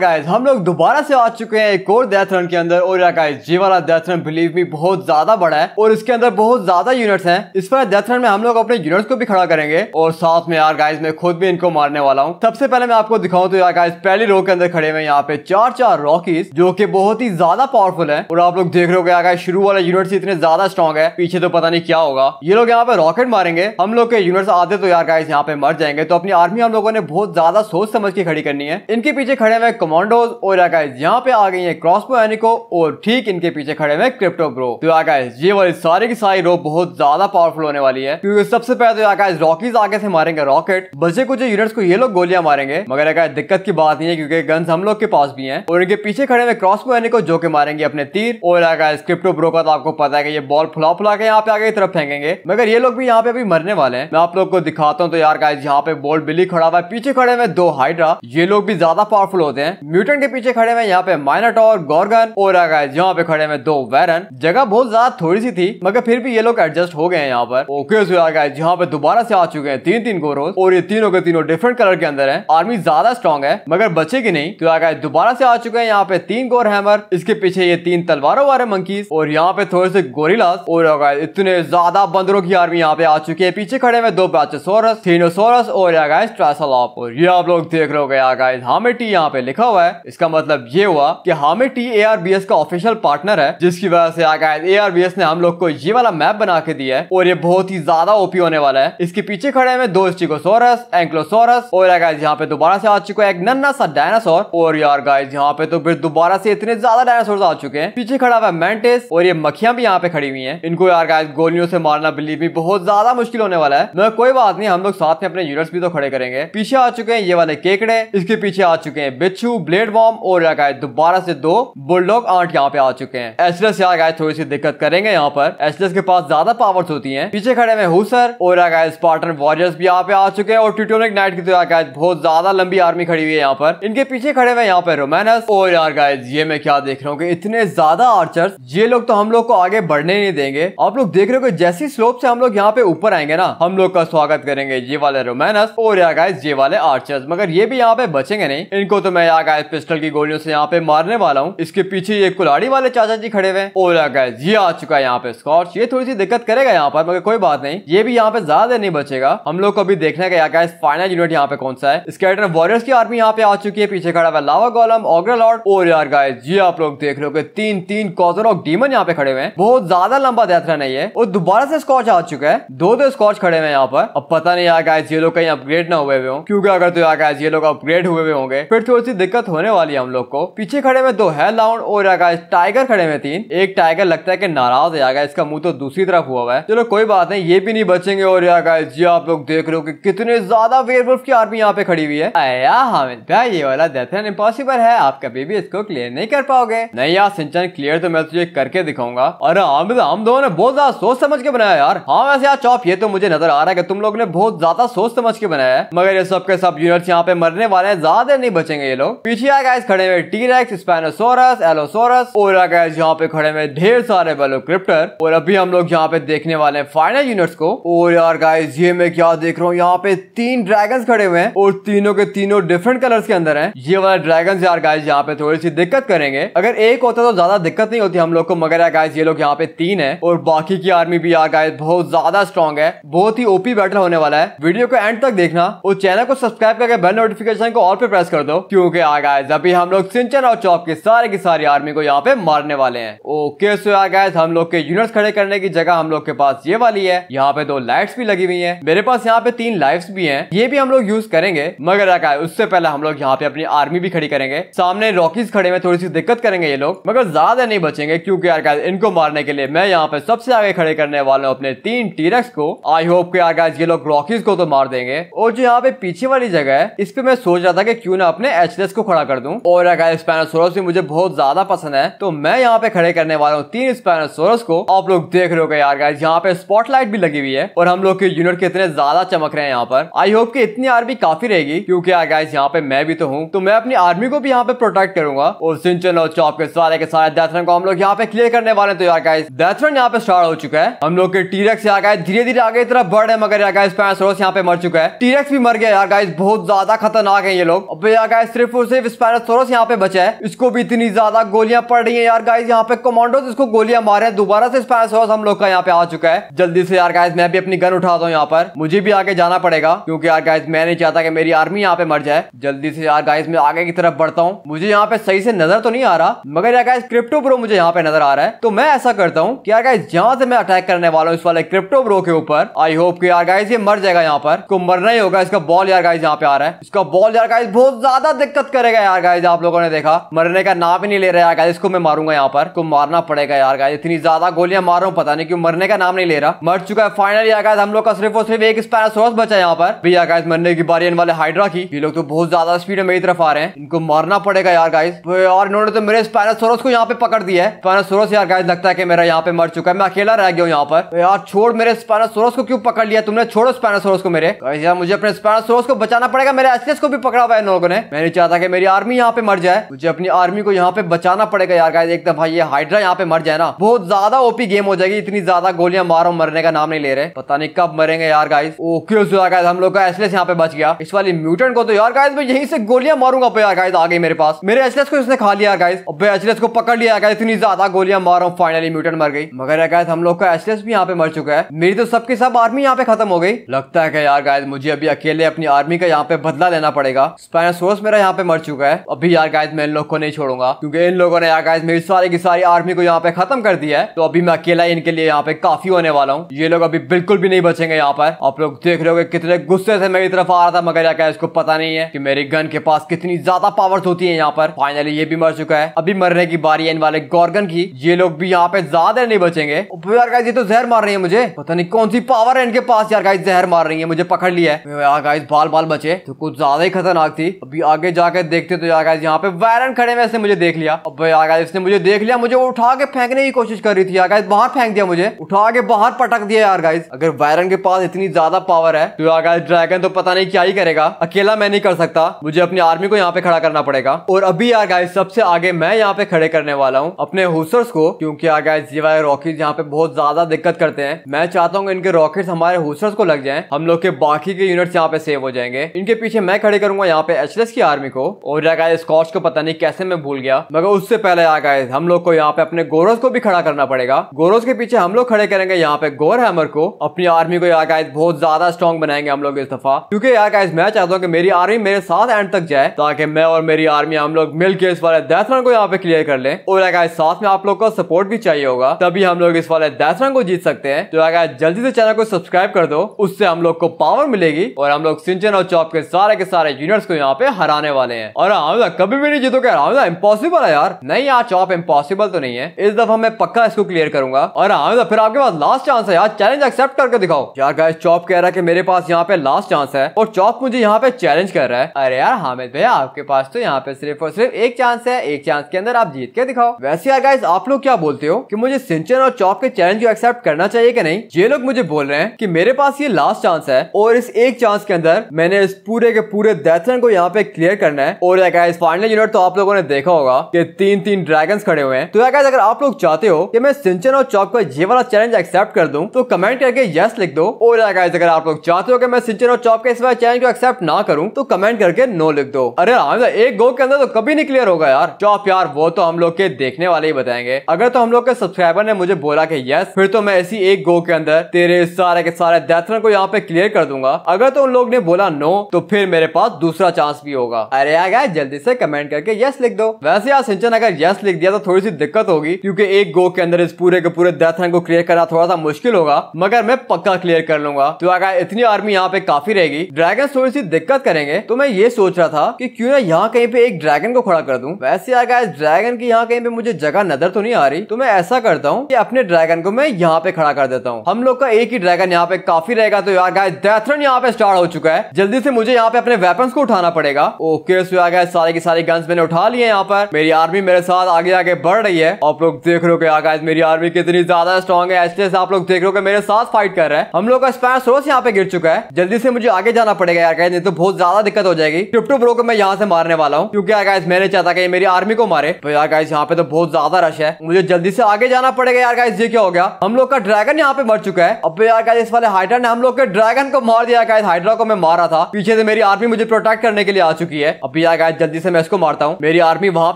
guys हम लोग दोबारा से आ चुके हैं एक और डेथ रन के अंदर और गाइस ये वाला डेथ रन बिलीव मी बहुत ज्यादा बड़ा है और इसके अंदर बहुत ज्यादा यूनिट्स हैं इस पर डेथ रन में हम लोग अपने यूनिट्स को भी खड़ा करेंगे और साथ में यार गाइस मैं खुद भी इनको मारने वाला हूँ सबसे पहले मैं आपको दिखाऊँ तो यार गाइस पहली रो के अंदर खड़े हुए यहाँ पे चार चार रॉकीज जो की बहुत ही ज्यादा पावरफुल है और आप लोग देख रहे हो यार गाइस शुरू वाला यूनिट इतने ज्यादा स्ट्रॉन्ग है पीछे तो पता नहीं क्या होगा ये लोग यहाँ पे रॉकेट मारेंगे हम लोग के यूनिट्स आते तो यार गाइस यहाँ पे मर जाएंगे तो अपनी आर्मी हम लोगों ने बहुत ज्यादा सोच समझ के खड़ी करनी है इनके पीछे खड़े हुए कमांडोज और यहाँ पे आ गई है क्रॉसबो एनिको और ठीक इनके पीछे खड़े हुए क्रिप्टो ब्रो तो ये वाली सारी की सारी रोप बहुत ज्यादा पावरफुल होने वाली है क्योंकि सबसे पहले तो या रॉकीज आगे से मारेंगे रॉकेट बचे कुछ यूनिट्स को ये लोग गोलियां मारेंगे मगर अगर दिक्कत की बात नहीं है क्योंकि गन्स हम लोग के पास भी है और इनके पीछे खड़े हुए क्रॉसबो एनिको जो के मारेंगे अपने तीर और क्रिप्टो ब्रो का तो आपको पता है ये बॉल फुला फुला के यहाँ पे आगे की तरफ फेंकेंगे मगर ये लोग भी यहाँ पे अभी मरने वाले हैं मैं आप लोग को दिखाता हूँ तो यार यहाँ पे बॉल बिली खड़ा हुआ है पीछे खड़े हुए दो हाइड्रा ये लोग भी ज्यादा पावरफुल होते हैं हैं म्यूटेंट के पीछे खड़े हुए यहाँ पे माइनाटोर गोरगन और यहाँ पे खड़े हुए दो वैरन जगह बहुत ज्यादा थोड़ी सी थी मगर फिर भी ये लोग एडजस्ट हो गए हैं यहाँ पर ओके यहाँ पे दोबारा से आ चुके हैं तीन तीन गोरोज और ये तीनों के तीनों डिफरेंट कलर के अंदर है आर्मी ज्यादा स्ट्रॉन्ग है मगर बचे की नहीं तो आगे दोबारा से आ चुके हैं यहाँ पे तीन गोर हैमर इसके पीछे ये तीन तलवारों वाले मंकीस और यहाँ पे थोड़े से गोरिलास और इतने ज्यादा बंदरों की आर्मी यहाँ पे आ चुकी है पीछे खड़े हुए दो ब्राचेसोरस सोरस और सोरस और ये आप लोग देख रहे यहाँ पे लिखा हुआ है इसका मतलब ये हुआ कि Hamid T A R B S का ऑफिशियल पार्टनर है जिसकी वजह से आकायद ए ने हम लोग को ये वाला मैप बना के दिया है और ये बहुत ही ज्यादा ओपी होने वाला है इसके पीछे खड़े हैं दो स्टिकोसोरस एंक्लोसोरस और गाइस यहाँ पे दोबारा से आ चुका है एक नन्ना सा डायनासोर और यार गाइस यहाँ पे तो फिर दोबारा से इतने ज्यादा डायनासोर आ चुके हैं पीछे खड़ा हुआ मेंटेस और ये मक्खियां भी यहाँ पे खड़ी हुई है इनको यार गाइस गोलियों से मारना बिल्ली भी बहुत ज्यादा मुश्किल होने वाला है मैं कोई बात नहीं हम लोग साथ में अपने यूनिट्स भी तो खड़े करेंगे पीछे आ चुके हैं ये वाले केकड़े इसके पीछे आ चुके हैं बिच्छू मिचू ब्लेड बॉम्ब और यहाँ दोबारा से दो बुलडोग आठ यहाँ पे आ चुके हैं एसलेस यहाँ गाय थोड़ी सी दिक्कत करेंगे यहाँ पर एसलेस के पास ज्यादा पावर्स होती है पीछे खड़े हुए हुसर और यहाँ स्पार्टन वॉरियर्स भी यहाँ पे आ चुके हैं और ट्यूटोनिक नाइट की तो यहाँ बहुत ज्यादा लंबी आर्मी खड़ी हुई है यहाँ पर इनके पीछे खड़े हुए यहाँ पे रोमैनस और यार गाइज ये मैं क्या देख रहा हूँ इतने ज्यादा आर्चर्स ये लोग तो हम लोग को आगे बढ़ने नहीं देंगे आप लोग देख रहे हो जैसी स्लोप से हम लोग यहाँ पे ऊपर आएंगे ना हम लोग का स्वागत करेंगे ये वाले रोमैनस और यार गाइज ये वाले आर्चर्स मगर ये भी यहाँ पे बचेंगे नहीं इनको तो मैं आ गए पिस्टल की गोलियों से यहाँ पे मारने वाला हूँ इसके पीछे ये कुलाड़ी वाले चाचा जी खड़े हुए हैं और ये आ चुका है यहाँ पे स्कॉर्च ये थोड़ी सी दिक्कत करेगा यहाँ पर मगर कोई बात नहीं ये भी यहाँ पे ज्यादा नहीं बचेगा हम लोग को अभी देखने का गाइस फाइनल यूनिट यहाँ पे कौन सा है स्केटर वॉरियर्स की आर्मी यहाँ पे आ चुकी है पीछे खड़ा हुआ लावा गोलम ओग्रा लॉर्ड और यार गाय जी आप लोग देख रहे हो तीन तीन कॉजर और डीमन यहाँ पे खड़े हुए हैं बहुत ज्यादा लंबा देख रहा नहीं है और दोबारा से स्कॉच आ चुका है दो दो स्कॉच खड़े हुए यहाँ पर अब पता नहीं यार गाइस ये लोग कहीं अपग्रेड ना हुए हुए क्योंकि अगर तो यार गाइस ये लोग अपग्रेड हुए हुए होंगे फिर थोड़ी सी दिक्कत होने वाली है हम लोग को पीछे खड़े में दो है लाउंड और आकाश टाइगर खड़े में तीन एक टाइगर लगता है कि नाराज है आकाश इसका मुंह तो दूसरी तरफ हुआ हुआ है चलो कोई बात नहीं ये भी नहीं बचेंगे और आकाश जी आप लोग देख रहे हो कि कितने ज्यादा वेयरवुल्फ की आर्मी यहाँ पे खड़ी हुई है आया हामिद भाई ये वाला डेथ एन इम्पॉसिबल है आप कभी भी इसको क्लियर नहीं कर पाओगे नहीं यार सिंचन क्लियर तो मैं तुझे करके दिखाऊंगा अरे हामिद हम दोनों ने बहुत ज्यादा सोच समझ के बनाया यार हाँ वैसे यार चौप ये तो मुझे नजर आ रहा है तुम लोग ने बहुत ज्यादा सोच समझ के बनाया है मगर ये सबके सब यूनिट्स यहाँ पे मरने वाले हैं ज्यादा नहीं बचेंगे ये लोग पीछे आ गैस खड़े हुए टीरेक्स स्पेनोसोरस एलोसोरस और गैस यहाँ पे खड़े हुए ढेर सारे क्रिप्टर और अभी हम लोग यहाँ पे देखने वाले हैं फाइनल यूनिट्स को और यार गाइस ये मैं क्या देख रहा हूँ यहाँ पे तीन ड्रैगन खड़े हुए हैं और तीनों के तीनों डिफरेंट कलर के अंदर है ये वाला ड्रैगन यार गाइस यहाँ पे थोड़ी सी दिक्कत करेंगे अगर एक होता तो ज्यादा दिक्कत नहीं होती हम लोग को मगर यार ये लोग यहाँ पे तीन है और बाकी की आर्मी भी यार गाइस बहुत ज्यादा स्ट्रॉन्ग है बहुत ही ओपी बैटल होने वाला है वीडियो को एंड तक देखना और चैनल को सब्सक्राइब करके बेल नोटिफिकेशन को और पे प्रेस कर दो क्योंकि चुके आ गए अभी हम लोग सिंचन और चौप के सारे की सारी आर्मी को यहाँ पे मारने वाले हैं ओके सो आ गए हम लोग के यूनिट खड़े करने की जगह हम लोग के पास ये वाली है यहाँ पे दो लाइट्स भी लगी हुई है मेरे पास यहाँ पे तीन लाइट्स भी है ये भी हम लोग यूज करेंगे मगर गए हाँ उससे पहले हम लोग यहाँ पे अपनी आर्मी भी खड़ी करेंगे सामने रॉकीज खड़े में थोड़ी सी दिक्कत करेंगे ये लोग मगर ज्यादा नहीं बचेंगे क्योंकि यार हाँ इनको मारने के लिए मैं यहाँ पे सबसे आगे खड़े करने वाला हूँ अपने तीन टीरक्स को आई होप के यार ये लोग रॉकीज को तो मार देंगे और जो यहाँ पे पीछे वाली जगह है इस पे मैं सोच रहा था कि क्यों ना अपने एच स्टेटस को खड़ा कर दूं और अगर स्पैनोसोरस भी मुझे बहुत ज्यादा पसंद है तो मैं यहाँ पे खड़े करने वाला हूँ तीन स्पैनोसोरस को आप लोग देख रहे हो यार गाइस यहाँ पे स्पॉटलाइट भी लगी हुई है और हम लोग के यूनिट कितने ज्यादा चमक रहे हैं यहाँ पर आई होप की इतनी आर्मी काफी रहेगी क्योंकि यार गाइस यहाँ पे मैं भी तो हूँ तो मैं अपनी आर्मी को भी यहाँ पे प्रोटेक्ट करूंगा और सिंचन और चौप के सारे के सारे डेथरन को हम लोग यहाँ पे क्लियर करने वाले तो यार गाइस डेथरन यहाँ पे स्टार्ट हो चुका है हम लोग के टीरेक्स यार गाइस धीरे धीरे आगे तरफ बढ़ रहे मगर यार गाइस पैनोसोरस यहाँ पे मर चुका है टीरेक्स भी मर गया यार गाइस बहुत ज्यादा खतरनाक है ये लोग अब यार गाइस सिर्फ फिर से स्पायरथोरस यहाँ पे बचा है इसको भी इतनी ज्यादा गोलियां पड़ रही है यार गाइज यहाँ पे कमांडो इसको गोलियां मारे हैं दोबारा से स्पायरथोरस हम लोग का यहाँ पे आ चुका है जल्दी से यार गाइज मैं भी अपनी गन उठाता हूँ यहाँ पर मुझे भी आगे जाना पड़ेगा क्योंकि यार गाइज मैं नहीं चाहता की मेरी आर्मी यहाँ पे मर जाए जल्दी से यार गाइज मैं आगे की तरफ बढ़ता हूँ मुझे यहाँ पे सही से नजर तो नहीं आ रहा मगर यार गाइज क्रिप्टो ब्रो मुझे यहाँ पे नजर आ रहा है तो मैं ऐसा करता हूँ यार गाइज जहाँ से मैं अटैक करने वाला हूँ इस वाले क्रिप्टो ब्रो के ऊपर आई होप की यार गाइज ये मर जाएगा यहाँ पर को मरना ही होगा इसका बॉल यार गाइज यहाँ पे आ रहा है इसका बॉल यार गाइज बहुत ज्यादा दिक्कत मदद करेगा यार गाइज आप लोगों ने देखा मरने का नाम ही नहीं ले रहा है इसको मैं मारूंगा यहाँ पर मारना पड़ेगा यार गाइज इतनी ज्यादा गोलियां मार रहा हूँ पता नहीं क्यों मरने का नाम नहीं ले रहा मर चुका है फाइनल यार हम लोग का सिर्फ और सिर्फ एक स्पैनासोरस बचा यहाँ पर भी यार गाइज मरने की बारी वाले हाइड्रा की ये लोग तो बहुत ज्यादा स्पीड में मेरी तरफ आ रहे हैं इनको मारना पड़ेगा यार गाइज और इन्होंने तो मेरे स्पैनासोरस को यहाँ पे पकड़ दिया है स्पैनासोरस यार गाइज लगता है कि मेरा यहाँ पे मर चुका है मैं अकेला रह गया यहाँ पर तो यार छोड़ मेरे स्पैनासोरस को क्यों पकड़ लिया तुमने छोड़ो स्पैनासोरस को मेरे यार मुझे अपने स्पैनासोरस को बचाना पड़ेगा मेरे एसएस को भी पकड़ा हुआ है इन लोगों ने मैं नहीं था कि मेरी आर्मी यहाँ पे मर जाए मुझे अपनी आर्मी को यहाँ पे बचाना पड़ेगा यार गाइस एक दफा ये हाइड्रा यहाँ पे मर जाए ना बहुत ज्यादा ओपी गेम हो जाएगी इतनी ज्यादा गोलियां मारो मरने का नाम नहीं ले रहे पता नहीं कब मरेंगे यार गाइस ओके गाइस हम लोग का एसलेस यहाँ पे बच गया इस वाली म्यूटेंट को तो यार गाइस मैं यहीं से गोलियां मारूंगा पे यार गाइस आ गई मेरे पास मेरे एचलेस को इसने खा लिया गाइस अब एचलेस को पकड़ लिया गाइस इतनी ज्यादा गोलियां मारो फाइनली म्यूटेंट मर गई मगर गाइस हम लोग का एचलेस भी यहाँ पे मर चुका है मेरी तो सबके सब आर्मी यहाँ पे खत्म हो गई लगता है यार गाइस मुझे अभी अकेले अपनी आर्मी का यहाँ पे बदला लेना पड़ेगा स्पाइनोसोरस मेरा यहाँ पे पे मर चुका है अभी यार गाइस मैं इन लोगों को नहीं छोड़ूंगा क्योंकि इन लोगों ने यार गाइस मेरी सारी की सारी आर्मी को यहाँ पे खत्म कर दिया है तो अभी मैं अकेला इनके लिए यहाँ पे काफी होने वाला हूँ ये लोग अभी बिल्कुल भी नहीं बचेंगे यहाँ पर आप लोग देख रहे हो कितने गुस्से से मेरी तरफ आ रहा था मगर यार इसको पता नहीं है की मेरी गन के पास कितनी ज्यादा पावर होती है यहाँ पर फाइनली ये भी मर चुका है अभी मरने की बारी है इन वाले गॉर्गन की ये लोग भी यहाँ पे ज्यादा नहीं बचेंगे यार गाइज ये तो जहर मार रही है मुझे पता नहीं कौन सी पावर है इनके पास यार गाइस जहर मार रही है मुझे पकड़ लिया है यार गाइस बाल बाल बचे तो कुछ ज्यादा ही खतरनाक थी अभी आगे जाकर जाकर देखते तो यार यहाँ पे वायरन खड़े में मुझे देख लिया अब यार इसने मुझे देख लिया मुझे उठा के फेंकने की कोशिश कर रही थी यार बाहर फेंक दिया मुझे उठा के बाहर पटक दिया यार गाइज अगर वायरन के पास इतनी ज्यादा पावर है तो यार ड्रैगन तो पता नहीं क्या ही करेगा अकेला मैं नहीं कर सकता मुझे अपनी आर्मी को यहाँ पे खड़ा करना पड़ेगा और अभी यार गाइज सबसे आगे मैं यहाँ पे खड़े करने वाला हूँ अपने हुसर्स को क्योंकि यार गाइज ये वाले रॉकेट यहाँ पे बहुत ज्यादा दिक्कत करते हैं मैं चाहता हूँ इनके रॉकेट हमारे हुसर्स को लग जाए हम लोग के बाकी के यूनिट्स यहाँ पे सेव हो जाएंगे इनके पीछे मैं खड़े करूंगा यहाँ पे एचलेस की आर्मी को और या स्कॉच को पता नहीं कैसे मैं भूल गया मगर उससे पहले आ गए हम लोग को यहाँ पे अपने गोरस को भी खड़ा करना पड़ेगा गोरस के पीछे हम लोग खड़े करेंगे यहाँ पे गोर हैमर को अपनी आर्मी को यहाँ गाइस बहुत ज्यादा स्ट्रॉन्ग बनाएंगे हम लोग इस दफा क्योंकि यहाँ गाइस मैं चाहता हूँ कि मेरी आर्मी मेरे साथ एंड तक जाए ताकि मैं और मेरी आर्मी हम लोग मिलकर इस वाले डेथ रन को यहाँ पे क्लियर कर ले और यहाँ साथ में आप लोग का सपोर्ट भी चाहिए होगा तभी हम लोग इस वाले डेथ रन को जीत सकते हैं तो यहाँ जल्दी से चैनल को सब्सक्राइब कर दो उससे हम लोग को पावर मिलेगी और हम लोग सिंचन और चौप के सारे के सारे यूनिट्स को यहाँ पे हराने वाले वाले हैं और आमदा हाँ, कभी भी नहीं जीतो कह रहा आमदा इम्पॉसिबल है यार नहीं यार चौप इम्पॉसिबल तो नहीं है इस दफा मैं पक्का इसको क्लियर करूंगा और आमदा हाँ, फिर आपके पास लास्ट चांस है यार चैलेंज एक्सेप्ट करके दिखाओ यार गाइस चौप कह रहा है की मेरे पास यहाँ पे लास्ट चांस है और चौप मुझे यहाँ पे चैलेंज कर रहा है अरे यार हामिद भैया आपके पास तो यहाँ पे सिर्फ और सिर्फ एक चांस है एक चांस के अंदर आप जीत के दिखाओ वैसे यार गाइस आप लोग क्या बोलते हो कि मुझे सिंचन और चौप के चैलेंज को एक्सेप्ट करना चाहिए कि नहीं ये लोग मुझे बोल रहे हैं कि मेरे पास ये लास्ट चांस है और इस एक चांस के अंदर मैंने इस पूरे के पूरे दैथन को यहाँ पे क्लियर करना करना है और गाइस फाइनल यूनिट तो आप लोगों ने देखा होगा कि तीन तीन ड्रैगन खड़े हुए हैं तो गाइस अगर आप लोग चाहते हो कि मैं सिंचन और चौक का ये वाला चैलेंज एक्सेप्ट कर दूं तो कमेंट करके यस लिख दो और गाइस अगर आप लोग चाहते हो कि मैं सिंचन और चौक का इस वाला चैलेंज को एक्सेप्ट ना करूँ तो कमेंट करके नो लिख दो अरे मतलब एक गो के अंदर तो कभी नहीं क्लियर होगा यार चौप यार वो तो हम लोग के देखने वाले ही बताएंगे अगर तो हम लोग के सब्सक्राइबर ने मुझे बोला की यस फिर तो मैं इसी एक गो के अंदर तेरे सारे के सारे डेथ को यहाँ पे क्लियर कर दूंगा अगर तो उन लोग ने बोला नो तो फिर मेरे पास दूसरा चांस भी होगा अरे आ गया जल्दी से कमेंट करके यस लिख दो वैसे यार सिंचन अगर यस लिख दिया तो थोड़ी सी दिक्कत होगी क्योंकि एक गो के अंदर इस पूरे के पूरे डेथ रन को क्लियर करना थोड़ा सा मुश्किल होगा मगर मैं पक्का क्लियर कर लूंगा तो अगर इतनी आर्मी यहाँ पे काफी रहेगी ड्रैगन थोड़ी सी दिक्कत करेंगे तो मैं ये सोच रहा था की क्यूँ यहाँ कहीं पे एक ड्रैगन को खड़ा कर दूँ वैसे अगर इस ड्रैगन की यहाँ कहीं पे मुझे जगह नजर तो नहीं आ रही तो मैं ऐसा करता हूँ की अपने ड्रैगन को मैं यहाँ पे खड़ा कर देता हूँ हम लोग का एक ही ड्रैगन यहाँ पे काफी रहेगा तो यार डेथ रन यहाँ पे स्टार्ट हो चुका है जल्दी से मुझे यहाँ पे अपने वेपन को उठाना पड़ेगा ओके केस भी आ गया सारे के सारे गन्स मैंने उठा लिए यहाँ पर मेरी आर्मी मेरे साथ आगे आगे बढ़ रही है आप लोग देख रहे हो गए हाँ मेरी आर्मी कितनी ज्यादा स्ट्रॉन्ग है ऐसे आप लोग देख रहे हो मेरे साथ फाइट कर रहे हैं हम लोग का स्पैन सोर्स यहाँ पे गिर चुका है जल्दी से मुझे आगे जाना पड़ेगा यार नहीं तो बहुत ज्यादा दिक्कत हो जाएगी टिप्टो ब्रो को मैं यहाँ से मारने वाला हूँ क्योंकि आगाज हाँ मैंने चाहता कि मेरी आर्मी को मारे तो यार गाइस यहाँ पे तो बहुत ज्यादा रश है मुझे जल्दी से आगे जाना पड़ेगा यार गाइस ये क्या हो गया हम लोग का ड्रैगन यहाँ पे मर चुका है अब यार गाइस इस वाले हाइड्रा ने हम लोग के ड्रैगन को मार दिया गाइस हाइड्रा को मैं मारा था पीछे से मेरी आर्मी मुझे प्रोटेक्ट करने के लिए आ चुकी है अभी यार गायद जल्दी से मैं इसको मारता हूँ मेरी आर्मी वहां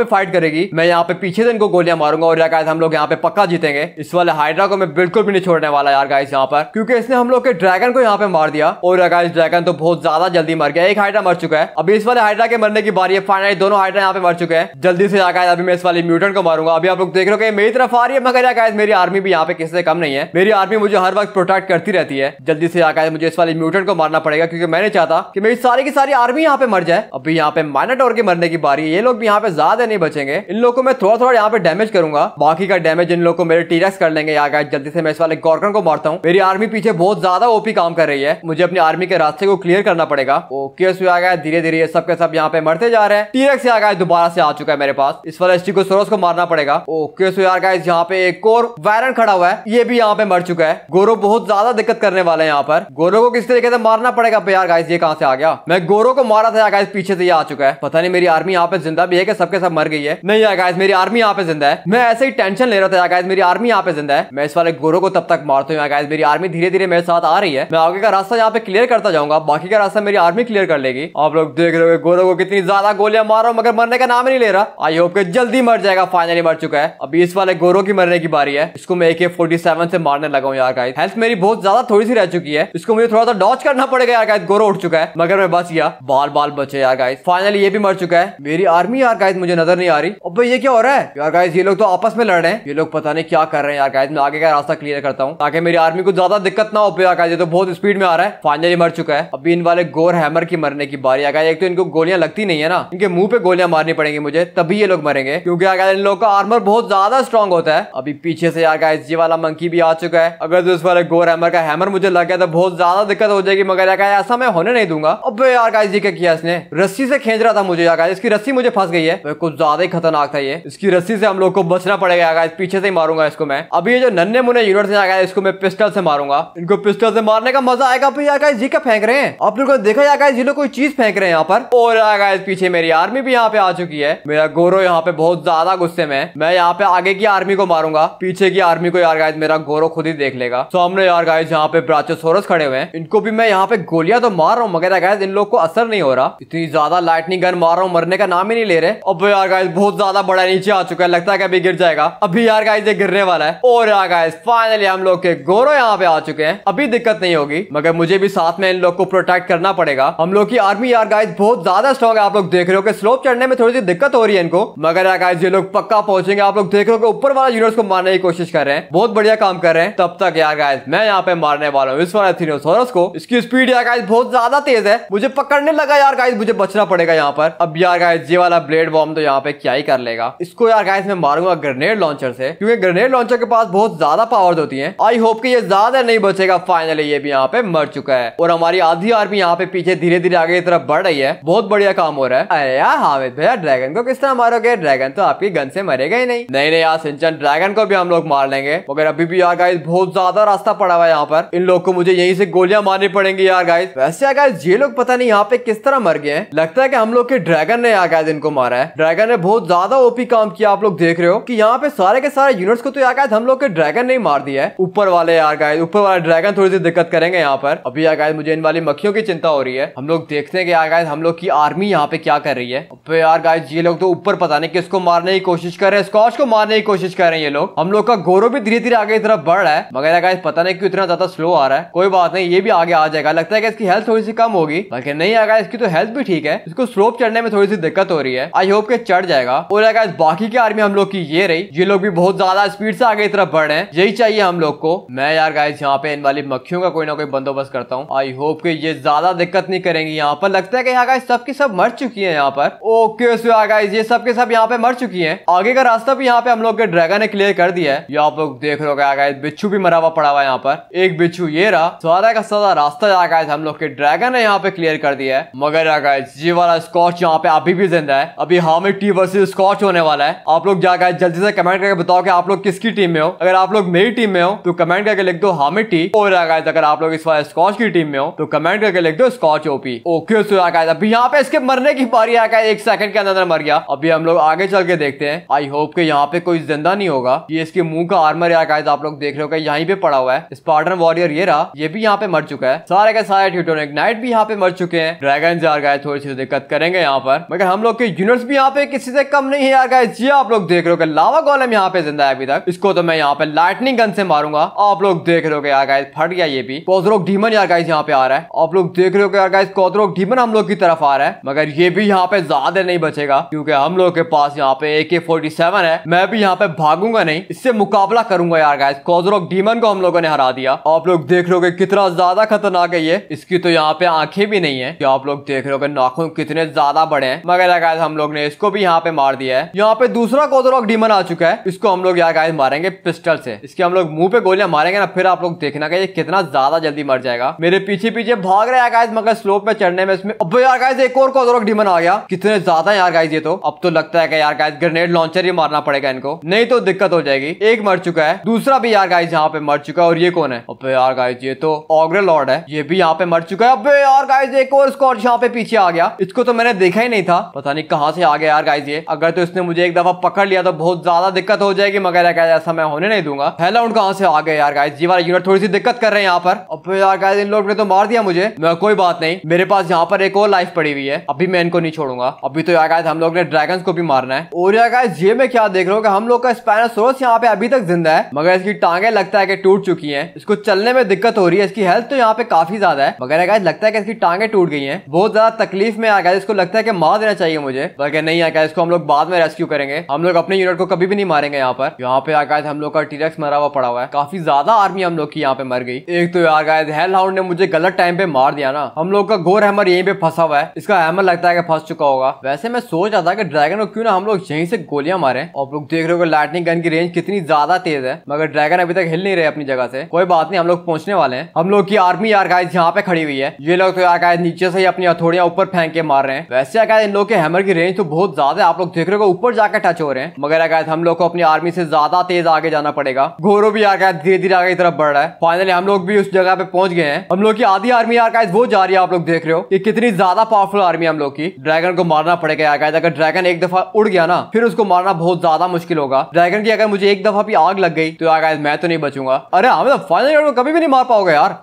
पे फाइट करेगी मैं यहाँ पे पीछे से इनको गोलियां मारूंगा और यहाँ हम लोग यहाँ पे पक्का जीतेंगे इस वाले हाइड्रा को मैं बिल्कुल भी नहीं छोड़ने वाला यार गायस यहाँ पर क्योंकि इसने हम लोग के ड्रैगन को यहाँ पे मार दिया और यहाँ गाइस ड्रैगन तो बहुत ज्यादा जल्दी मर गया एक हाइड्रा मर चुका है अभी इस वाले हाइड्रा के मरने की बारी है फाइनली दोनों हाइड्रा यहाँ पे मर चुके हैं जल्दी से यार अभी मैं इस वाले म्यूटन को मारूंगा अभी आप लोग देख रहे हो मेरी तरफ आ रही है मगर यार मेरी आर्मी भी यहाँ पे किससे कम नहीं है मेरी आर्मी मुझे हर वक्त प्रोटेक्ट करती रहती है जल्दी से यार मुझे इस वाले म्यूटन को मारना पड़ेगा क्योंकि मैंने चाहता कि मेरी सारी की सारी आर्मी यहाँ पे मर जाए अभी यहाँ पे माइनाटोर के मरने की बारी ये लोग भी यहाँ पे ज्यादा नहीं बचेंगे इन लोगों को मैं थोड़ा थोड़ा यहाँ पे डैमेज करूंगा बाकी का डैमेज इन लोग को मेरे टीरेक्स कर लेंगे यहाँ जल्दी से मैं इस वाले गॉर्गन को मारता हूँ मेरी आर्मी पीछे बहुत ज्यादा ओपी काम कर रही है मुझे अपनी आर्मी के रास्ते को क्लियर करना पड़ेगा ओके सो आ गया धीरे धीरे ये सब सब यहाँ पे मरते जा रहे हैं टीरेक्स आ गया दोबारा से आ चुका है मेरे पास इस वाले एस्टी को सोरस को मारना पड़ेगा ओके सो यार गाइस यहाँ पे एक और वायरन खड़ा हुआ है ये भी यहाँ पे मर चुका है गोरो बहुत ज्यादा दिक्कत करने वाले हैं यहाँ पर गोरो को किस तरीके से मारना पड़ेगा यार ये कहां से आ गया मैं गोरो को मारा था यार पीछे से ये आ चुका है पता नहीं मेरी आर्मी यहाँ पे जिंदा भी है कि सबके सब मर गई है नहीं आगाज मेरी आर्मी यहाँ पे जिंदा है मैं ऐसे ही टेंशन ले रहा था आगाज मेरी आर्मी यहाँ पे जिंदा है मैं इस वाले गोरो को तब तक मारता हूँ आगाज मेरी आर्मी धीरे धीरे मेरे साथ आ रही है मैं आगे का रास्ता यहाँ पे क्लियर करता जाऊंगा बाकी का रास्ता मेरी आर्मी क्लियर कर लेगी आप लोग देख रहे हो गोरो को कितनी ज्यादा गोलियां मारो मगर मरने का नाम नहीं ले रहा आई होप के जल्दी मर जाएगा फाइनली मर चुका है अभी इस वाले गोरो की मरने की बारी है इसको मैं ए फोर्टी सेवन से मारने लगा हूँ यार गाइस हेल्थ मेरी बहुत ज्यादा थोड़ी सी रह चुकी है इसको मुझे थोड़ा सा डॉच करना पड़ेगा यार गाइस गोरो उठ चुका है मगर मैं बस गया बाल बाल बचे यार गाइस फाइनली ये भी मर चुका है मेरी आर्मी यार गाइस मुझे नजर नहीं आ रही अब ये क्या हो रहा है यार गाइस ये लोग तो आपस में लड़ रहे हैं ये लोग पता नहीं क्या कर रहे हैं यार गाइस मैं आगे का रास्ता क्लियर करता हूँ ताकि मेरी आर्मी को ज्यादा दिक्कत ना हो यार गाइस ये तो बहुत स्पीड में आ रहा है फाइनली मर चुका है अभी इन वाले गोर हैमर की मरने की बारी आगे एक तो इनको गोलियां लगती नहीं है ना इनके मुंह पे गोलियां मारनी पड़ेंगी मुझे तभी ये लोग मरेंगे क्योंकि आगे इन लोग का आर्मर बहुत ज्यादा स्ट्रॉन्ग होता है अभी पीछे से यार गाइस ये वाला मंकी भी आ चुका है अगर तो इस वाले गोर हैमर का हैमर मुझे लग गया तो बहुत ज्यादा दिक्कत हो जाएगी मगर यार ऐसा मैं होने नहीं दूंगा अब यार गाइस ये क्या किया इसने रस्सी से से खेच रहा था मुझे यार इसकी रस्सी मुझे फंस गई है कुछ ज्यादा ही खतरनाक था ये इसकी रस्सी से हम लोग को बचना पड़ेगा आगा पीछे से ही मारूंगा इसको मैं अभी ये जो नन्हे मुन्ने यूनिट से आया इसको मैं पिस्टल से मारूंगा इनको पिस्टल से मारने का मजा आएगा अभी यार जी का फेंक रहे हैं आप लोगों ने देखा आगा जी लोग कोई चीज फेंक रहे हैं यहाँ पर और आगा पीछे मेरी आर्मी भी यहाँ पे आ चुकी है मेरा गोरो यहाँ पे बहुत ज्यादा गुस्से में मैं यहाँ पे आगे की आर्मी को मारूंगा पीछे की आर्मी को यार गाइज मेरा गोरो खुद ही देख लेगा सामने तो यार गाइज यहाँ पे ब्राचोसोरस खड़े हुए हैं इनको भी मैं यहाँ पे गोलियां तो मार रहा हूँ मगर गाइज इन लोग को असर नहीं हो रहा इतनी ज्यादा लाइटनिंग गन मार रहा हूँ मरने का नाम ही नहीं ले रहे अब यार गाइस बहुत ज्यादा बड़ा नीचे आ चुका है लगता है कि अभी गिर जाएगा अभी यार गाइस ये गिरने वाला है और यार गाइस फाइनली हम लोग के गोरो यहाँ पे आ चुके हैं अभी दिक्कत नहीं होगी मगर मुझे भी साथ में इन लोग को प्रोटेक्ट करना पड़ेगा हम लोग की आर्मी यार गाइस बहुत ज्यादा स्ट्रॉन्ग है आप लोग देख रहे हो कि स्लोप चढ़ने में थोड़ी सी दिक्कत हो रही है इनको मगर यार गाइस ये लोग पक्का पहुंचेंगे आप लोग देख रहे हो ऊपर वाला यूनिट्स को मारने की कोशिश कर रहे हैं बहुत बढ़िया काम कर रहे हैं तब तक यार गाइस मैं यहाँ पे मारने वाला हूँ इस वाला थीनोसोरस को इसकी स्पीड यार गाइस बहुत ज्यादा तेज है मुझे पकड़ने लगा यार गाइस मुझे बचना पड़ा पड़ेगा यहाँ पर अब यार ये वाला ब्लेड बॉम्ब तो यहाँ पे क्या ही कर लेगा इसको यार गाइस मैं मारूंगा ग्रेनेड लॉन्चर से क्योंकि ग्रेनेड लॉन्चर के पास बहुत ज्यादा पावर होती है आई होप की ये ज्यादा नहीं बचेगा फाइनली ये भी यहाँ पे मर चुका है और हमारी आधी आर्मी यहाँ पे पीछे धीरे धीरे आगे की तरफ बढ़ रही है बहुत बढ़िया काम हो रहा है अरे यार हामिद भैया ड्रैगन को किस तरह मारोगे ड्रैगन तो आपकी गन से मरेगा ही नहीं नहीं यार सिंचन ड्रैगन को भी हम लोग मार लेंगे मगर अभी भी यार गाइस बहुत ज्यादा रास्ता पड़ा हुआ है यहाँ पर इन लोग को मुझे यहीं से गोलियां मारनी पड़ेंगी यार गाइस वैसे यार गाइस ये लोग पता नहीं यहाँ पे किस तरह मर गए लगता है है कि हम लोग के ड्रैगन ने आकायद इनको मारा है ड्रैगन ने बहुत ज्यादा ओपी काम किया आप लोग देख रहे हो कि यहाँ पे सारे के सारे यूनिट्स को तो आकायद हम लोग के ड्रैगन ने ही मार दिया है ऊपर वाले आकायद ऊपर वाले ड्रैगन थोड़ी सी दिक्कत करेंगे यहाँ पर अभी आकायद मुझे इन वाली मक्खियों की चिंता हो रही है हम लोग देखते हैं कि आकायद हम लोग की आर्मी यहाँ पे क्या कर रही है अबे तो यार गाय ये लोग तो ऊपर पता नहीं किसको मारने की कोशिश कर रहे हैं स्कॉच को मारने की कोशिश कर रहे हैं ये लोग हम लोग का गोरो भी धीरे धीरे आगे की तरफ बढ़ रहा है मगर गाइस पता नहीं क्यों इतना ज्यादा स्लो आ रहा है कोई बात नहीं ये भी आगे आ जाएगा लगता है कि इसकी हेल्थ थोड़ी सी कम होगी बाकी नहीं आगा इसकी तो हेल्थ भी ठीक है इसको स्लोप चढ़ने में थोड़ी सी दिक्कत हो रही है आई होप के चढ़ जाएगा और अगर बाकी की आर्मी हम लोग की ये रही ये लोग भी बहुत ज्यादा स्पीड से आगे की तरफ बढ़ रहे हैं यही चाहिए हम लोग को मैं यार गाइज यहाँ पे इन वाली मक्खियों का कोई ना कोई बंदोबस्त करता हूँ आई होप के ये ज्यादा दिक्कत नहीं करेंगी यहाँ पर लगता है कि यहाँ गाइज सबकी सब मर चुकी है यहाँ पर ओके सो यार गाइज ये सबके सब यहाँ पे मर चुकी है आगे का रास्ता भी यहाँ पे हम लोग के ड्रैगन ने क्लियर कर दिया है ये आप लोग देख लो क्या गाइज बिच्छू भी मरा हुआ पड़ा हुआ यहाँ पर एक बिच्छू ये रहा सारा का सारा रास्ता यहाँ गाइज हम लोग के ड्रैगन ने यहाँ पे क्लियर कर दिया है मगर यहाँ गाइज ये वाला स्कॉच यहाँ पे अभी भी जिंदा है अभी हामिद टीम वर्सेज स्कॉच होने वाला है आप लोग जाकर जल्दी से कमेंट करके बताओ कि आप लोग किसकी टीम में हो अगर आप लोग मेरी टीम में हो तो कमेंट करके लिख दो हामिद टी और अगर आप लोग इस बार स्कॉच की टीम में हो तो कमेंट करके लिख दो scotch OP okay so Akash अभी यहाँ पे इसके मरने की बारी आ गया एक सेकंड के अंदर मर गया अभी हम लोग आगे चल के देखते हैं आई होप के यहाँ पे कोई जिंदा नहीं होगा ये इसके मुंह का आर्मर आकाश आप लोग देख रहे हो यहाँ पे पड़ा हुआ है स्पार्टन वॉरियर ये रहा ये भी यहाँ पे मर चुका है सारे के सारे ट्यूटोनिक नाइट भी यहाँ पे मर चुके हैं ड्रैगन जार गाय थोड़ी सी दिक्कत शिरकत करेंगे यहाँ पर मगर हम लोग के यूनिट्स भी यहाँ पे किसी से कम नहीं है यार गाइस ये आप लोग देख रहे हो लावा गोलम यहाँ पे जिंदा है अभी तक इसको तो मैं यहाँ पे लाइटनिंग गन से मारूंगा आप लोग देख रहे हो यार गाइस फट गया ये भी कॉजरोक डीमन यार गाइस यहाँ पे आ रहा है आप लोग देख रहे हो यार गाइस कॉजरोक डीमन हम लोग की तरफ आ रहा है मगर ये भी यहाँ पे ज्यादा नहीं बचेगा क्योंकि हम लोग के पास यहाँ पे एके फोर्टी सेवन है मैं भी यहाँ पे भागूंगा नहीं इससे मुकाबला करूंगा यार गाइस कॉजरोक डीमन को हम लोगों ने हरा दिया आप लोग देख रहे हो कितना ज्यादा खतरनाक है ये इसकी तो यहाँ पे आंखें भी नहीं है आप लोग देख रहे हो नाखून की इतने ज्यादा बड़े हैं मगर यार गाइस हम लोग ने इसको भी यहाँ पे मार दिया है यहाँ पे दूसरा कोदोरॉक डीमन आ चुका है इसको हम लोग यार गाइस मारेंगे पिस्टल से इसके हम लोग मुंह पे गोलियां मारेंगे ना फिर आप लोग देखना का ये कितना ज्यादा जल्दी मर जाएगा मेरे पीछे पीछे भाग रहे है गाइस मगर स्लोप में चढ़ने में इसमें अब यार गाइस एक और कोदोरॉक डीमन आ गया कितने ज्यादा यार गाइस ये तो अब तो लगता है कि यार गाइस ग्रेनेड लॉन्चर ही मारना पड़ेगा इनको नहीं तो दिक्कत हो जाएगी एक मर चुका है दूसरा भी यार गाइस यहाँ पे मर चुका है और ये कौन है अब यार गाइस ये तो ऑग्रे लॉर्ड है ये भी यहाँ पे मर चुका है अब यार गाइस एक और स्कॉट यहाँ पे पीछे आ गया इसको तो मैंने देखा ही नहीं था पता नहीं कहाँ से आ गया यार गाइज ये अगर तो इसने मुझे एक दफा पकड़ लिया तो बहुत ज्यादा दिक्कत हो जाएगी मगर ऐसा मैं होने नहीं दूंगा पहला उन कहा से आ गए यार गाइज जी वाला यूनिट थोड़ी सी दिक्कत कर रहे हैं यहाँ पर अब यार गाइज इन लोग ने तो मार दिया मुझे मैं कोई बात नहीं मेरे पास यहाँ पर एक और लाइफ पड़ी हुई है अभी मैं इनको नहीं छोड़ूंगा अभी तो यार गाइज हम लोग ने ड्रैगन को भी मारना है और यार गाइज ये मैं क्या देख रहा हूँ हम लोग का स्पैनोसोरस यहाँ पे अभी तक जिंदा है मगर इसकी टांगे लगता है की टूट चुकी है इसको चलने में दिक्कत हो रही है इसकी हेल्थ तो यहाँ पे काफी ज्यादा है मगर लगता है की इसकी टांगे टूट गई है बहुत ज्यादा तकलीफ में आकाश इसको लगता है कि मार देना चाहिए मुझे बल्कि नहीं आका इसको हम लोग बाद में रेस्क्यू करेंगे हम लोग अपने यूनिट को कभी भी नहीं मारेंगे यहाँ पर यहाँ पे आका हम लोग का टीरेक्स मरा हुआ पड़ा हुआ है काफी ज्यादा आर्मी हम लोग की यहाँ पे मर गई एक तो यार गायद हेल हाउंड ने मुझे गलत टाइम पे मार दिया ना हम लोग का गोर हैमर यहीं पे फंसा हुआ है इसका हैमर लगता है कि फंस चुका होगा वैसे मैं सोच रहा था कि ड्रैगन को क्यों ना हम लोग यहीं से गोलियां मारे और लोग देख रहे हो लाइटनिंग गन की रेंज कितनी ज्यादा तेज है मगर ड्रैगन अभी तक हिल नहीं रहे अपनी जगह से कोई बात नहीं हम लोग पहुंचने वाले हैं हम लोग की आर्मी यार गाइज यहाँ पे खड़ी हुई है ये लोग तो यार गायद नीचे से ही अपनी हथौड़ियां ऊपर फेंक के मार रहे हैं वैसे अगर इन लोग के हैमर की रेंज तो बहुत ज्यादा है आप लोग देख रहे हो ऊपर जाकर टच हो रहे हैं मगर अगर हम लोग को अपनी आर्मी से ज्यादा तेज आगे जाना पड़ेगा घोरो भी आ गया धीरे धीरे आगे की तरफ बढ़ रहा है फाइनली हम लोग भी उस जगह पे पहुंच गए हैं हम लोग की आधी आर्मी यार वो जा रही है आप लोग देख रहे हो कि कितनी ज्यादा पावरफुल आर्मी हम लोग की ड्रैगन को मारना पड़ेगा यार अगर ड्रैगन एक दफा उड़ गया ना फिर उसको मारना बहुत ज्यादा मुश्किल होगा ड्रैगन की अगर मुझे एक दफा भी आग लग गई तो यार मैं तो नहीं बचूंगा अरे हमें तो फाइनल कभी भी नहीं मार पाओगे यार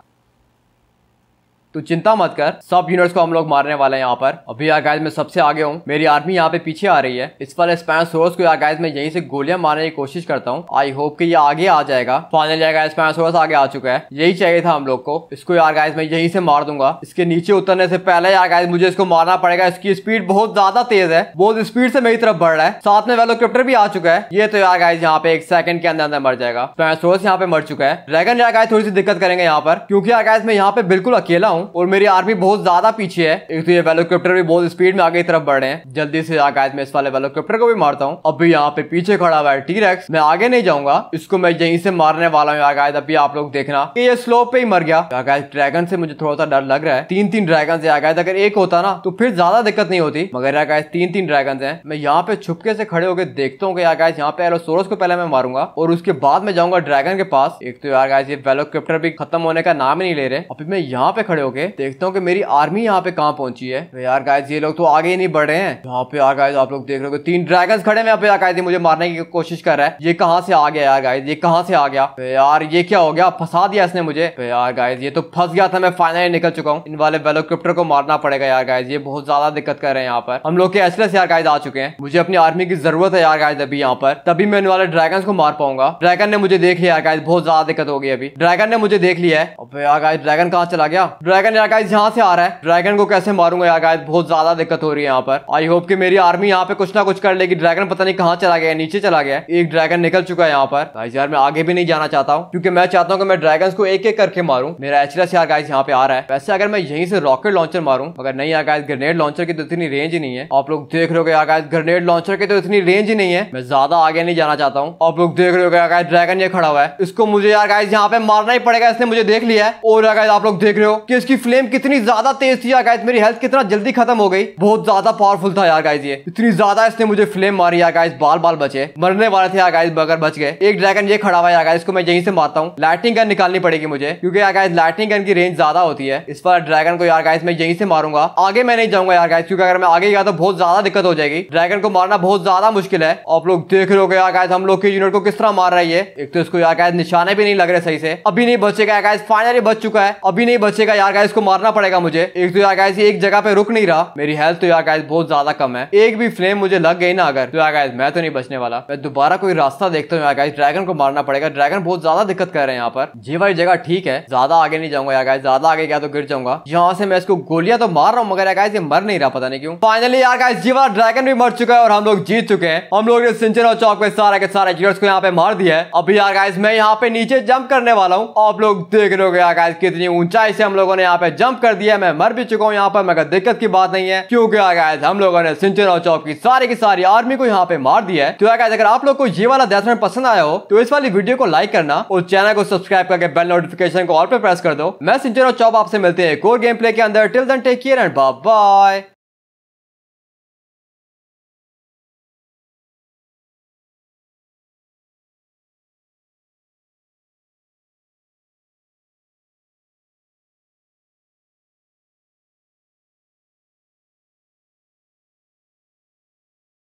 तो चिंता मत कर सब यूनिट्स को हम लोग मारने वाले हैं यहाँ पर अभी यार गाइज मैं सबसे आगे हूँ मेरी आर्मी यहाँ पे पीछे आ रही है इस पर सोर्स को यार गाइज मैं यहीं से गोलियां मारने की कोशिश करता हूँ आई होप कि ये आगे आ जाएगा फाइनल स्पैन सोर्स आगे आ चुका है यही चाहिए था हम लोग को इसको यार गाइज मैं यहीं से मार दूंगा इसके नीचे उतरने से पहले यार गाइज मुझे इसको मारना पड़ेगा इसकी स्पीड बहुत ज्यादा तेज है बहुत स्पीड से मेरी तरफ बढ़ रहा है साथ में वेलोक्रिप्टर भी आ चुका है ये तो यार गाइज यहाँ पे एक सेकंड के अंदर अंदर मर जाएगा सोर्स यहाँ पे मर चुका है ड्रैगन यार थोड़ी सी दिक्कत करेंगे यहाँ पर क्योंकि यार गाइज मैं यहाँ पे बिल्कुल अकेला हूँ हूँ और मेरी आर्मी बहुत ज्यादा पीछे है एक तो ये वेलोकॉप्टर भी बहुत स्पीड में आगे की तरफ बढ़े हैं जल्दी से आकाश में इस वाले वेलोकॉप्टर को भी मारता हूँ अभी यहाँ पे पीछे खड़ा हुआ है टीरेक्स मैं आगे नहीं जाऊंगा इसको मैं यहीं से मारने वाला हूँ आगे अभी आप लोग देखना ये स्लो पे ही मर गया ड्रैगन से मुझे थोड़ा सा डर लग रहा है तीन तीन ड्रैगन से आगे अगर एक होता ना तो फिर ज्यादा दिक्कत नहीं होती मगर आगे तीन तीन ड्रैगन है मैं यहाँ पे छुपके से खड़े होकर देखता हूँ कि यहाँ पे सोरस को पहले मैं मारूंगा और उसके बाद मैं जाऊंगा ड्रैगन के पास एक तो यार ये वेलोकॉप्टर भी खत्म होने का नाम ही नहीं ले रहे अभी मैं यहाँ पे खड़े हो ओके देखता हूँ कि मेरी आर्मी यहाँ पे कहाँ पहुंची है तो यार गाइज ये लोग तो आगे ही नहीं बढ़ रहे हैं यहाँ पे यार गायद आप लोग देख रहे हो तीन ड्रैगन खड़े हैं यहाँ पे मुझे मारने की कोशिश कर रहा है ये कहाँ से आ गया यार गाय ये कहाँ से आ गया तो यार ये क्या हो गया फंसा दिया इसने मुझे तो यार गाइज ये तो फंस गया था मैं फाइनल निकल चुका हूँ इन वाले वेलोक्रिप्टर को मारना पड़ेगा यार गाइज ये बहुत ज्यादा दिक्कत कर रहे हैं यहाँ पर हम लोग के ऐसे यार गाइज आ चुके हैं मुझे अपनी आर्मी की जरूरत है यार गायद अभी यहाँ पर तभी मैं इन वाले ड्रैगन को मार पाऊंगा ड्रैगन ने मुझे देख लिया यार गायद बहुत ज्यादा दिक्कत हो गई अभी ड्रैगन ने मुझे देख लिया है यार गाय ड्रैगन कहाँ चला गया ड्रैगन ड्रैगन यार गाइस यहाँ से आ रहा है ड्रैगन को कैसे मारूंगा यार गाइस बहुत ज्यादा दिक्कत हो रही है यहाँ पर आई होप कि मेरी आर्मी यहाँ पे कुछ ना कुछ कर लेगी ड्रैगन पता नहीं कहाँ चला गया नीचे चला गया एक ड्रैगन निकल चुका है यहाँ पर गाइस यार मैं आगे भी नहीं जाना चाहता हूँ क्योंकि मैं चाहता हूँ कि मैं ड्रैगन को एक एक करके मारू मेरा एचलस यार गाइस यहाँ पे आ रहा है वैसे अगर मैं यहीं से रॉकेट लॉन्चर मारू अगर नहीं यार गाइस ग्रेनेड लॉन्चर की तो इतनी रेंज नहीं है आप लोग देख रहे हो यार गाइस ग्रेनेड लॉन्चर की तो इतनी रेंज ही नहीं है मैं ज्यादा आगे नहीं जाना चाहता हूँ आप लोग देख रहे हो यार गाइस ड्रैगन ये खड़ा हुआ है इसको मुझे यार गाइस यहाँ पे मारना ही पड़ेगा इसने मुझे देख लिया है और यार गाइस आप लोग देख रहे हो किस इसकी फ्लेम कितनी ज्यादा तेज थी यार गाइस मेरी हेल्थ कितना जल्दी खत्म हो गई बहुत ज्यादा पावरफुल था यार गाइस ये इतनी ज्यादा इसने मुझे फ्लेम मारी यार गाइस बाल बाल बचे मरने वाले थे यार गाइस बगर बच गए एक ड्रैगन ये खड़ा हुआ यार गाइस को मैं यहीं से मारता हूँ लाइटिंग गन निकालनी पड़ेगी मुझे क्योंकि यार गाइस लाइटिंग गन की रेंज ज्यादा होती है इस पर ड्रैगन को यार गाइस मैं यहीं से मारूंगा आगे मैं नहीं जाऊंगा यार गाइस क्योंकि अगर मैं आगे गया तो बहुत ज्यादा दिक्कत हो जाएगी ड्रैगन को मारना बहुत ज्यादा मुश्किल है आप लोग देख रहे हो यार गाइस हम लोग के यूनिट को किस तरह मार रही है एक तो इसको यार गाइस निशाने भी नहीं लग रहे सही से अभी नहीं बचेगा यार गाइस फाइनली बच चुका है अभी नहीं बचेगा यार गाइस को मारना पड़ेगा मुझे एक तो यार गाइस एक जगह पे रुक नहीं रहा मेरी हेल्थ तो यार गाइस बहुत ज्यादा कम है एक भी फ्लेम मुझे लग गई ना अगर तो यार गाइस मैं तो नहीं बचने वाला मैं दोबारा कोई रास्ता देखता हूँ यार गाइस ड्रैगन को मारना पड़ेगा ड्रैगन बहुत ज्यादा दिक्कत कर रहे हैं यहाँ पर जी भाई जगह ठीक है ज्यादा आगे नहीं जाऊंगा यार गाइस ज्यादा आगे गया तो गिर जाऊंगा यहाँ से मैं इसको गोलियां तो मार रहा हूँ मगर यार गाइस ये मर नहीं रहा पता नहीं क्यों फाइनली यार गाइस जी ड्रैगन भी मर चुका है और हम लोग जीत चुके हैं हम लोग ने सिंचन और चौक पे के सारा जीवर्स को यहाँ पे मार दिया है अभी यार गाइस मैं यहाँ पे नीचे जंप करने वाला हूँ आप लोग देख रहे हो यार गाइस कितनी ऊंचाई से हम लोगों ने यहाँ पे जंप कर दिया मैं मर भी चुका हूँ यहाँ पर मगर दिक्कत की बात नहीं है क्योंकि आगे हम लोगों ने सिंचन और चौक की सारी की सारी आर्मी को यहाँ पे मार दिया है तो आगे अगर आप लोग को ये वाला डेथ मैन पसंद आया हो तो इस वाली वीडियो को लाइक करना और चैनल को सब्सक्राइब करके बेल नोटिफिकेशन को ऑल पे प्रेस कर दो मैं सिंचन और चौप आपसे मिलते हैं एक और गेम प्ले के अंदर till then take care and bye